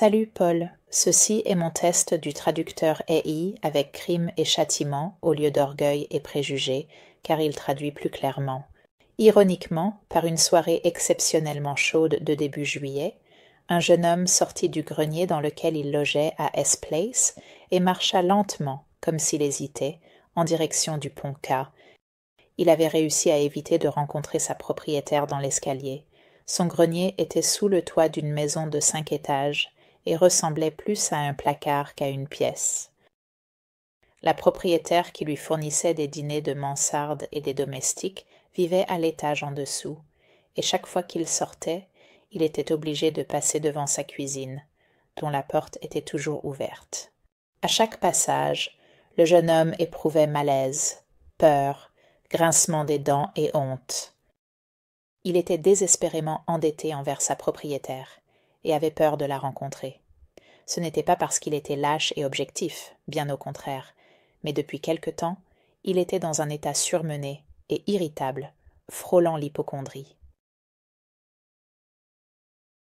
Salut Paul, ceci est mon test du traducteur AI avec crime et châtiment au lieu d'orgueil et préjugé, car il traduit plus clairement. Ironiquement, par une soirée exceptionnellement chaude de début juillet, un jeune homme sortit du grenier dans lequel il logeait à S Place et marcha lentement, comme s'il hésitait, en direction du pont K. Il avait réussi à éviter de rencontrer sa propriétaire dans l'escalier. Son grenier était sous le toit d'une maison de cinq étages, et ressemblait plus à un placard qu'à une pièce. La propriétaire qui lui fournissait des dîners de mansarde et des domestiques vivait à l'étage en dessous, et chaque fois qu'il sortait, il était obligé de passer devant sa cuisine, dont la porte était toujours ouverte. À chaque passage, le jeune homme éprouvait malaise, peur, grincement des dents et honte. Il était désespérément endetté envers sa propriétaire, et avait peur de la rencontrer. Ce n'était pas parce qu'il était lâche et objectif, bien au contraire, mais depuis quelque temps, il était dans un état surmené et irritable, frôlant l'hypocondrie.